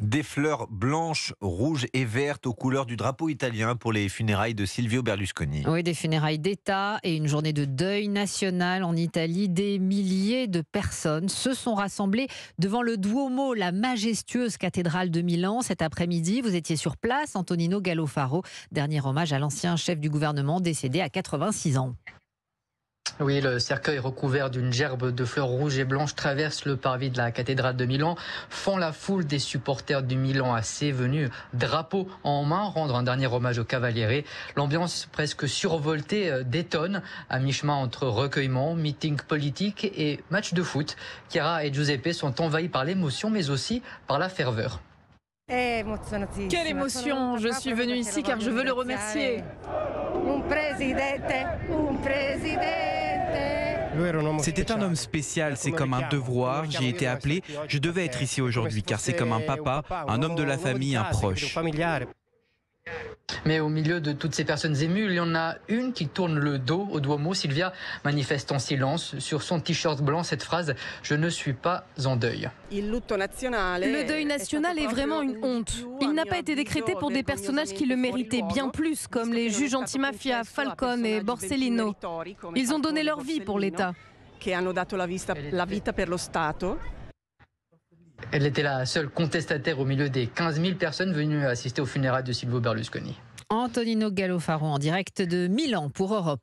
Des fleurs blanches, rouges et vertes aux couleurs du drapeau italien pour les funérailles de Silvio Berlusconi. Oui, des funérailles d'État et une journée de deuil national en Italie. Des milliers de personnes se sont rassemblées devant le Duomo, la majestueuse cathédrale de Milan. Cet après-midi, vous étiez sur place, Antonino Gallofaro. Dernier hommage à l'ancien chef du gouvernement décédé à 86 ans. Oui, le cercueil recouvert d'une gerbe de fleurs rouges et blanches traverse le parvis de la cathédrale de Milan, fend la foule des supporters du Milan AC venus, drapeau en main, rendre un dernier hommage au Cavaliere. L'ambiance presque survoltée euh, détonne, à mi-chemin entre recueillement, meeting politique et match de foot. Chiara et Giuseppe sont envahis par l'émotion, mais aussi par la ferveur. Eh, quelle émotion Je suis venu ici car je veux le remercier. Un président, un président. C'était un homme spécial, c'est comme un devoir, j'ai été appelé, je devais être ici aujourd'hui car c'est comme un papa, un homme de la famille, un proche. Mais au milieu de toutes ces personnes émues, il y en a une qui tourne le dos au doigt mot. Sylvia manifeste en silence sur son t-shirt blanc cette phrase Je ne suis pas en deuil. Le deuil national est vraiment une honte n'a pas été décrété pour des personnages qui le méritaient bien plus, comme les juges antimafia Falcone et Borsellino. Ils ont donné leur vie pour l'État. Elle était la seule contestataire au milieu des 15 000 personnes venues assister aux funérailles de Silvio Berlusconi. Antonino Gallofaro en direct de Milan pour Europe.